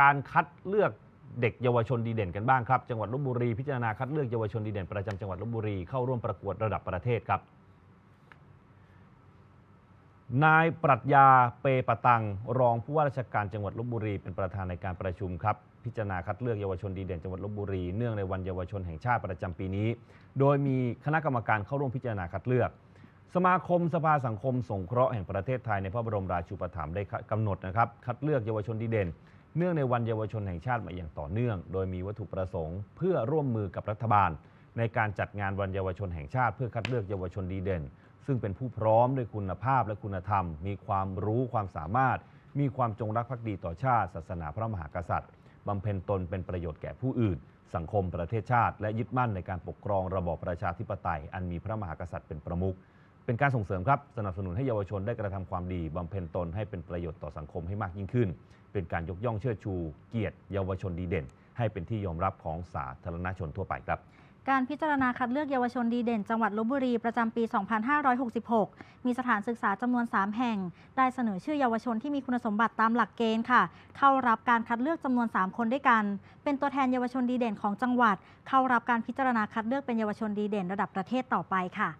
การคัดเลือกเด็กเยาวชนดีเด่นกันบ้างครับ จังหวัดลบบุรี พิจารณาคัดเลือกเยาวชนดีเด่นประจำจังหวัดลบบุรีเข้าร่วมประกวดระดับประเทศครับ นายปรัชญาเปปตังรองผู้ว่าราชการจังหวัดลบบุรีเป็นประธานในการประชุมครับพิจารณาคัดเลือกเยาวชนดีเด่น จังหวัดลบบุรี เนื่องในวันเยาวชนแห่งชาติประจำปีนี้ โดยมีคณะกรรมการเข้าร่วมพิจารณาคัดเลือก สมาคมสภาสังคมสงเคราะห์แห่งประเทศไทยในพระบรมราชูปถัมภ์ได้กำหนดนะครับคัดเลือกเยาวชนดีเด่นเนื่องในวันเยาวชนแห่งชาติมาอย่างต่อเนื่อง โดยมีวัตถุประสงค์ เพื่อร่วมมือกับรัฐบาล ในการจัดงานวันเยาวชนแห่งชาติ เพื่อคัดเลือกเยาวชนดีเด่น ซึ่งเป็นผู้พร้อมด้วยคุณภาพและคุณธรรม มีความรู้ความสามารถ มีความจงรักภักดีต่อชาติ ศาสนาพระมหากษัตริย์ บำเพ็ญตนเป็นประโยชน์แก่ผู้อื่น สังคมประเทศชาติ และยึดมั่นในการปกครองระบอบประชาธิปไตย อันมีพระมหากษัตริย์เป็นประมุขเป็นการส่งเสริมครับสนับสนุนให้เยาวชนได้กระทำความดีบำเพ็ญตนให้เป็นประโยชน์ต่อสังคมให้มากยิ่งขึ้น เป็นการยกย่องเชิดชู เกียรติเยาวชนดีเด่น ให้เป็นที่ยอมรับของสาธารณชนทั่วไปครับ การพิจารณาคัดเลือกเยาวชนดีเด่น จังหวัดลบบุรีประจำปี 2566 มีสถานศึกษาจำนวน 3 แห่งได้เสนอชื่อเยาวชนที่มีคุณสมบัติตามหลักเกณฑ์ค่ะ เข้ารับการคัดเลือกจำนวน 3 คนด้วยกัน เป็นตัวแทนเยาวชนดีเด่นของจังหวัด เข้ารับการพิจารณาคัดเลือกเป็นเยาวชนดีเด่น ระดับประเทศต่อไปค่ะ